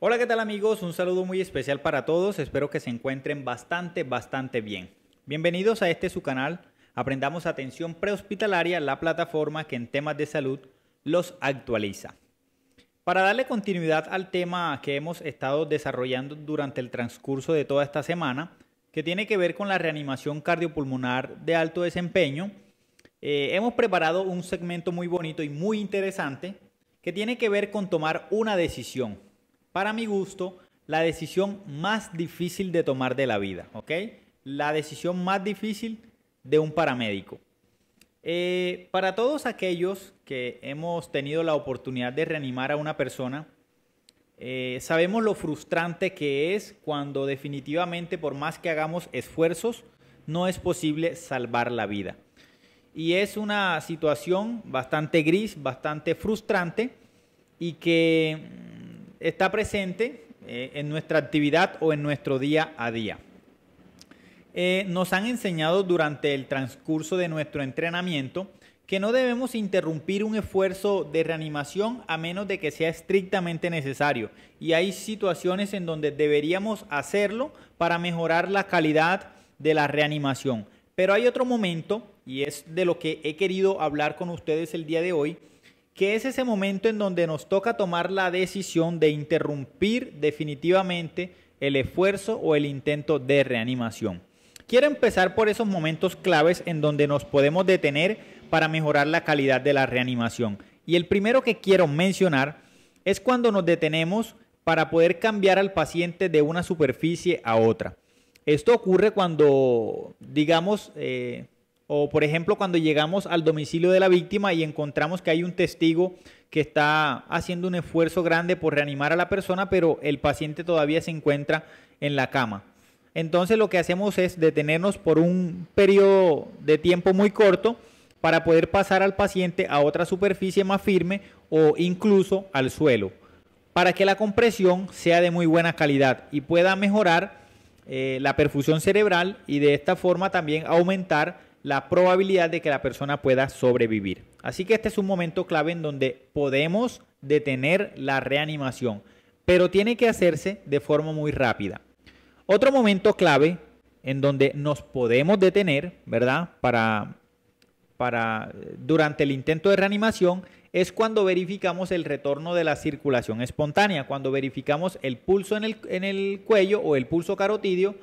Hola, ¿qué tal amigos? Un saludo muy especial para todos. Espero que se encuentren bastante, bastante bien. Bienvenidos a este su canal. Aprendamos atención prehospitalaria, la plataforma que en temas de salud los actualiza. Para darle continuidad al tema que hemos estado desarrollando durante el transcurso de toda esta semana, que tiene que ver con la reanimación cardiopulmonar de alto desempeño, eh, hemos preparado un segmento muy bonito y muy interesante que tiene que ver con tomar una decisión para mi gusto, la decisión más difícil de tomar de la vida, ¿ok? La decisión más difícil de un paramédico. Eh, para todos aquellos que hemos tenido la oportunidad de reanimar a una persona, eh, sabemos lo frustrante que es cuando definitivamente por más que hagamos esfuerzos, no es posible salvar la vida. Y es una situación bastante gris, bastante frustrante y que está presente eh, en nuestra actividad o en nuestro día a día. Eh, nos han enseñado durante el transcurso de nuestro entrenamiento que no debemos interrumpir un esfuerzo de reanimación a menos de que sea estrictamente necesario. Y hay situaciones en donde deberíamos hacerlo para mejorar la calidad de la reanimación. Pero hay otro momento, y es de lo que he querido hablar con ustedes el día de hoy, que es ese momento en donde nos toca tomar la decisión de interrumpir definitivamente el esfuerzo o el intento de reanimación. Quiero empezar por esos momentos claves en donde nos podemos detener para mejorar la calidad de la reanimación. Y el primero que quiero mencionar es cuando nos detenemos para poder cambiar al paciente de una superficie a otra. Esto ocurre cuando, digamos, eh, o por ejemplo, cuando llegamos al domicilio de la víctima y encontramos que hay un testigo que está haciendo un esfuerzo grande por reanimar a la persona, pero el paciente todavía se encuentra en la cama. Entonces lo que hacemos es detenernos por un periodo de tiempo muy corto para poder pasar al paciente a otra superficie más firme o incluso al suelo, para que la compresión sea de muy buena calidad y pueda mejorar eh, la perfusión cerebral y de esta forma también aumentar la probabilidad de que la persona pueda sobrevivir. Así que este es un momento clave en donde podemos detener la reanimación, pero tiene que hacerse de forma muy rápida. Otro momento clave en donde nos podemos detener, ¿verdad? Para, para durante el intento de reanimación es cuando verificamos el retorno de la circulación espontánea, cuando verificamos el pulso en el, en el cuello o el pulso carotidio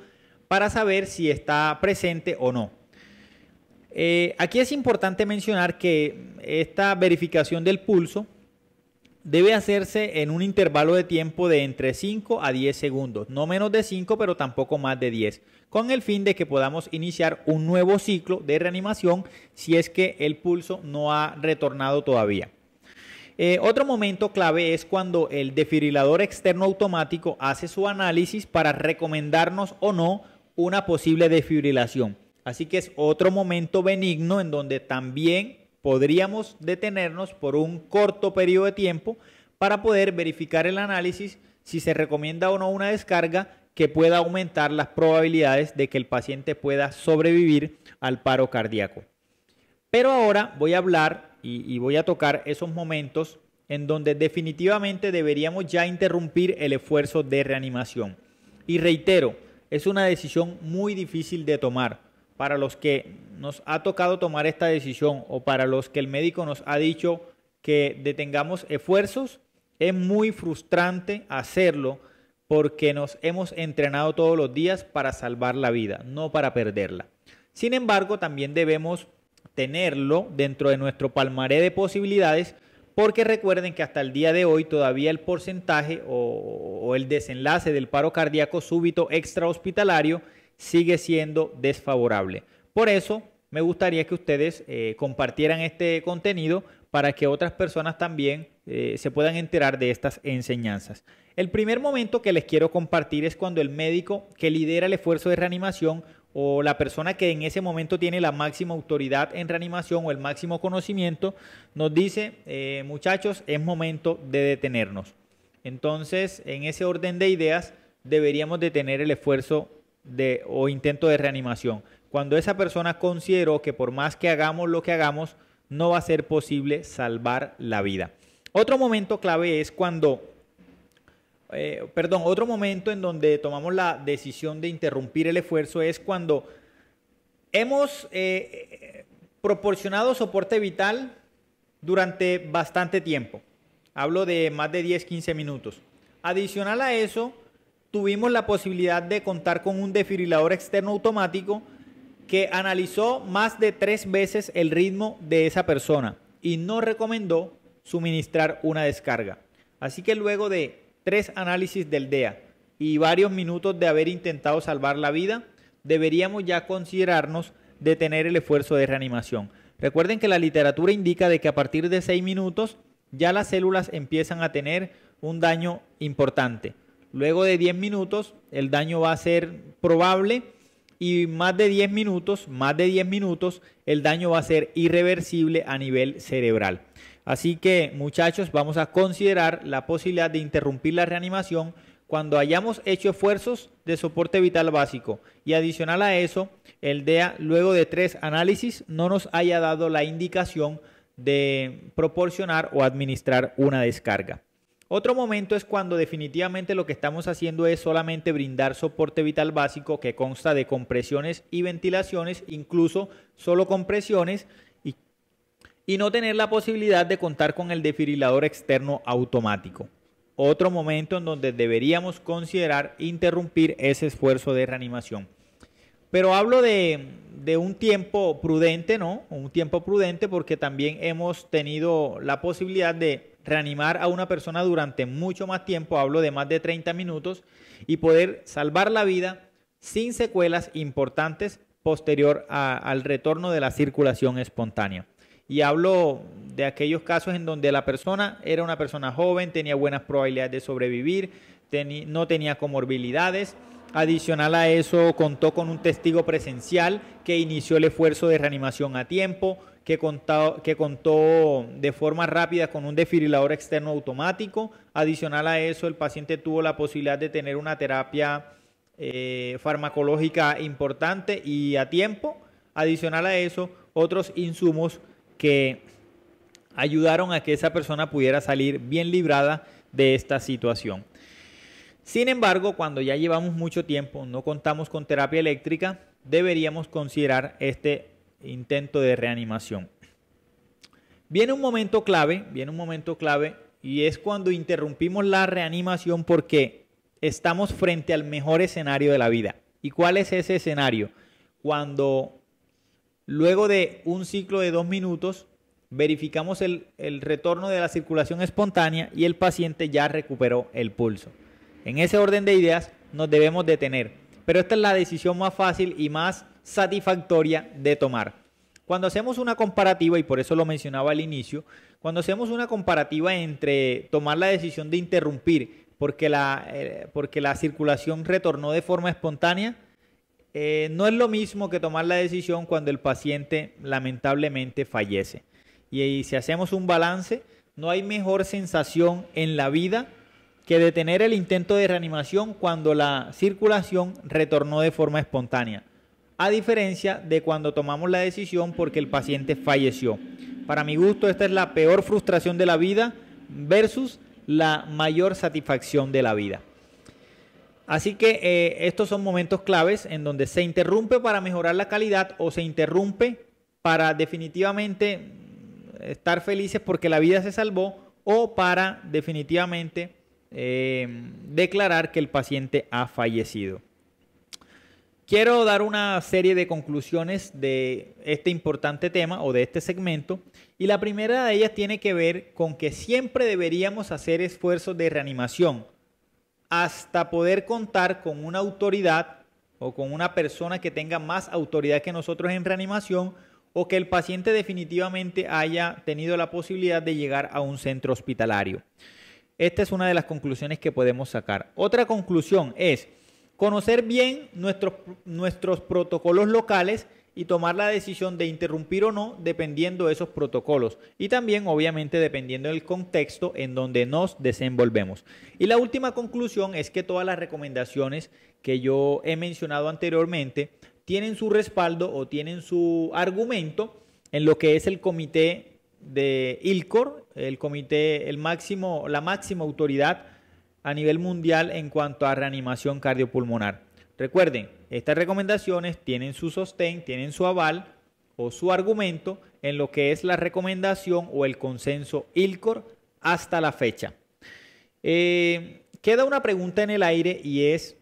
para saber si está presente o no. Eh, aquí es importante mencionar que esta verificación del pulso debe hacerse en un intervalo de tiempo de entre 5 a 10 segundos, no menos de 5 pero tampoco más de 10, con el fin de que podamos iniciar un nuevo ciclo de reanimación si es que el pulso no ha retornado todavía. Eh, otro momento clave es cuando el defibrilador externo automático hace su análisis para recomendarnos o no una posible defibrilación. Así que es otro momento benigno en donde también podríamos detenernos por un corto periodo de tiempo para poder verificar el análisis si se recomienda o no una descarga que pueda aumentar las probabilidades de que el paciente pueda sobrevivir al paro cardíaco. Pero ahora voy a hablar y, y voy a tocar esos momentos en donde definitivamente deberíamos ya interrumpir el esfuerzo de reanimación. Y reitero, es una decisión muy difícil de tomar para los que nos ha tocado tomar esta decisión o para los que el médico nos ha dicho que detengamos esfuerzos, es muy frustrante hacerlo porque nos hemos entrenado todos los días para salvar la vida, no para perderla. Sin embargo, también debemos tenerlo dentro de nuestro palmaré de posibilidades porque recuerden que hasta el día de hoy todavía el porcentaje o, el desenlace del paro cardíaco súbito extrahospitalario sigue siendo desfavorable. Por eso me gustaría que ustedes eh, compartieran este contenido para que otras personas también eh, se puedan enterar de estas enseñanzas. El primer momento que les quiero compartir es cuando el médico que lidera el esfuerzo de reanimación o la persona que en ese momento tiene la máxima autoridad en reanimación o el máximo conocimiento, nos dice, eh, muchachos, es momento de detenernos. Entonces, en ese orden de ideas, deberíamos detener el esfuerzo o intento de reanimación. Cuando esa persona consideró que por más que hagamos lo que hagamos, no va a ser posible salvar la vida. Otro momento clave es cuando, eh, perdón, otro momento en donde tomamos la decisión de interrumpir el esfuerzo es cuando hemos eh, proporcionado soporte vital durante bastante tiempo. Hablo de más de 10, 15 minutos. Adicional a eso, tuvimos la posibilidad de contar con un defibrilador externo automático que analizó más de tres veces el ritmo de esa persona y no recomendó suministrar una descarga. Así que luego de tres análisis del DEA y varios minutos de haber intentado salvar la vida, deberíamos ya considerarnos detener el esfuerzo de reanimación. Recuerden que la literatura indica de que a partir de seis minutos ya las células empiezan a tener un daño importante. Luego de 10 minutos el daño va a ser probable y más de 10 minutos, más de 10 minutos, el daño va a ser irreversible a nivel cerebral. Así que muchachos, vamos a considerar la posibilidad de interrumpir la reanimación cuando hayamos hecho esfuerzos de soporte vital básico y adicional a eso, el DEA luego de tres análisis no nos haya dado la indicación de proporcionar o administrar una descarga. Otro momento es cuando definitivamente lo que estamos haciendo es solamente brindar soporte vital básico que consta de compresiones y ventilaciones, incluso solo compresiones, y, no tener la posibilidad de contar con el defibrilador externo automático. Otro momento en donde deberíamos considerar interrumpir ese esfuerzo de reanimación. Pero hablo de, un tiempo prudente, ¿no? Un tiempo prudente porque también hemos tenido la posibilidad de reanimar a una persona durante mucho más tiempo, hablo de más de 30 minutos, y poder salvar la vida sin secuelas importantes posterior al retorno de la circulación espontánea. Y hablo de aquellos casos en donde la persona era una persona joven, tenía buenas probabilidades de sobrevivir, no tenía comorbilidades Adicional a eso, contó con un testigo presencial que inició el esfuerzo de reanimación a tiempo, que, contó, de forma rápida con un desfibrilador externo automático. Adicional a eso, el paciente tuvo la posibilidad de tener una terapia eh, farmacológica importante y a tiempo. Adicional a eso, otros insumos que ayudaron a que esa persona pudiera salir bien librada de esta situación. Sin embargo, cuando ya llevamos mucho tiempo, no contamos con terapia eléctrica, deberíamos considerar este intento de reanimación. Viene un momento clave, viene un momento clave y es cuando interrumpimos la reanimación porque estamos frente al mejor escenario de la vida. ¿Y cuál es ese escenario? Cuando luego de un ciclo de dos minutos verificamos el, el retorno de la circulación espontánea y el paciente ya recuperó el pulso. En ese orden de ideas nos debemos detener, pero esta es la decisión más fácil y más satisfactoria de tomar. Cuando hacemos una comparativa, y por eso lo mencionaba al inicio, cuando hacemos una comparativa entre tomar la decisión de interrumpir porque la, eh, porque la circulación retornó de forma espontánea, eh, no es lo mismo que tomar la decisión cuando el paciente lamentablemente fallece. y si hacemos un balance, no hay mejor sensación en la vida que detener el intento de reanimación cuando la circulación retornó de forma espontánea, a diferencia de cuando tomamos la decisión porque el paciente falleció. Para mi gusto, esta es la peor frustración de la vida versus la mayor satisfacción de la vida. Así que eh, estos son momentos claves en donde se interrumpe para mejorar la calidad o se interrumpe para definitivamente estar felices porque la vida se salvó o para definitivamente Em, declarar que el paciente ha fallecido. Quiero dar una serie de conclusiones de este importante tema o de este segmento y la primera de ellas tiene que ver con que siempre deberíamos hacer esfuerzos de reanimación hasta poder contar con una autoridad o con una persona que tenga más autoridad que nosotros en reanimación o que el paciente definitivamente haya tenido la posibilidad de llegar a un centro hospitalario. Esta es una de las conclusiones que podemos sacar. Otra conclusión es conocer bien nuestros, protocolos locales y tomar la decisión de interrumpir o no dependiendo de esos protocolos y también obviamente dependiendo del contexto en donde nos desenvolvemos. Y la última conclusión es que todas las recomendaciones que yo he mencionado anteriormente tienen su respaldo o tienen su argumento en lo que es el comité de ILCOR, el comité, el máximo, la máxima autoridad a nivel mundial en cuanto a reanimación cardiopulmonar. Recuerden, estas recomendaciones tienen su sostén, tienen su aval o su argumento en lo que es la recomendación o el consenso ILCOR hasta la fecha. Eh, queda una pregunta en el aire y es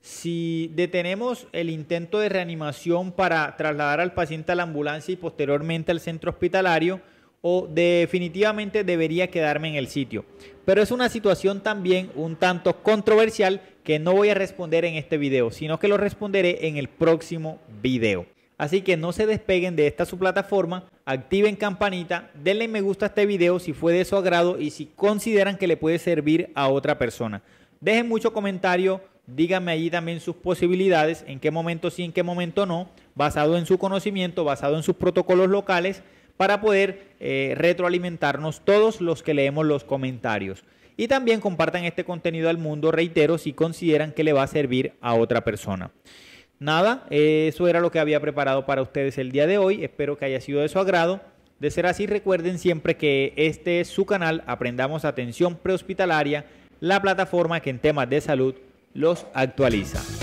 si detenemos el intento de reanimación para trasladar al paciente a la ambulancia y posteriormente al centro hospitalario, o definitivamente debería quedarme en el sitio. Pero es una situación también un tanto controversial que no voy a responder en este video, sino que lo responderé en el próximo video. Así que no se despeguen de esta su plataforma, activen campanita, denle me gusta a este video si fue de su agrado y si consideran que le puede servir a otra persona. Dejen mucho comentario, díganme allí también sus posibilidades, en qué momento sí, en qué momento no, basado en su conocimiento, basado en sus protocolos locales para poder eh, retroalimentarnos todos los que leemos los comentarios. Y también compartan este contenido al mundo, reitero, si consideran que le va a servir a otra persona. Nada, eso era lo que había preparado para ustedes el día de hoy. Espero que haya sido de su agrado. De ser así, recuerden siempre que este es su canal, Aprendamos Atención Prehospitalaria, la plataforma que en temas de salud los actualiza.